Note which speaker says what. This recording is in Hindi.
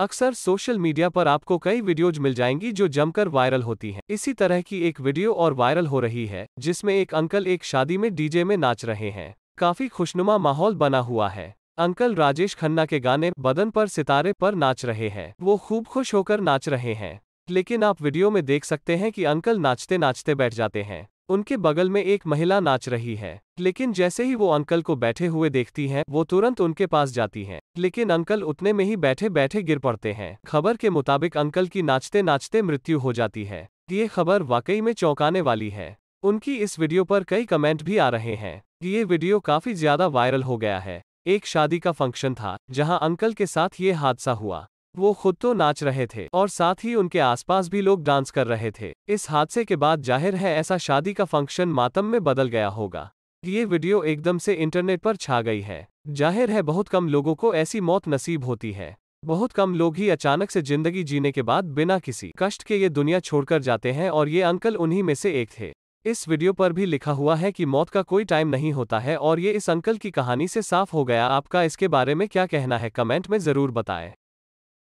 Speaker 1: अक्सर सोशल मीडिया पर आपको कई वीडियोज मिल जाएंगी जो जमकर वायरल होती हैं इसी तरह की एक वीडियो और वायरल हो रही है जिसमें एक अंकल एक शादी में डीजे में नाच रहे हैं काफी खुशनुमा माहौल बना हुआ है अंकल राजेश खन्ना के गाने बदन पर सितारे पर नाच रहे हैं वो खूब खुश होकर नाच रहे हैं लेकिन आप वीडियो में देख सकते हैं कि अंकल नाचते नाचते बैठ जाते हैं उनके बगल में एक महिला नाच रही है लेकिन जैसे ही वो अंकल को बैठे हुए देखती हैं, वो तुरंत उनके पास जाती हैं। लेकिन अंकल उतने में ही बैठे बैठे गिर पड़ते हैं खबर के मुताबिक अंकल की नाचते नाचते मृत्यु हो जाती है ये खबर वाकई में चौंकाने वाली है उनकी इस वीडियो पर कई कमेंट भी आ रहे हैं ये वीडियो काफी ज्यादा वायरल हो गया है एक शादी का फंक्शन था जहां अंकल के साथ ये हादसा हुआ वो खुद तो नाच रहे थे और साथ ही उनके आसपास भी लोग डांस कर रहे थे इस हादसे के बाद जाहिर है ऐसा शादी का फंक्शन मातम में बदल गया होगा ये वीडियो एकदम से इंटरनेट पर छा गई है जाहिर है बहुत कम लोगों को ऐसी मौत नसीब होती है बहुत कम लोग ही अचानक से जिंदगी जीने के बाद बिना किसी कष्ट के ये दुनिया छोड़कर जाते हैं और ये अंकल उन्हीं में से एक थे इस वीडियो पर भी लिखा हुआ है कि मौत का कोई टाइम नहीं होता है और ये इस अंकल की कहानी से साफ हो गया आपका इसके बारे में क्या कहना है कमेंट में ज़रूर बताएं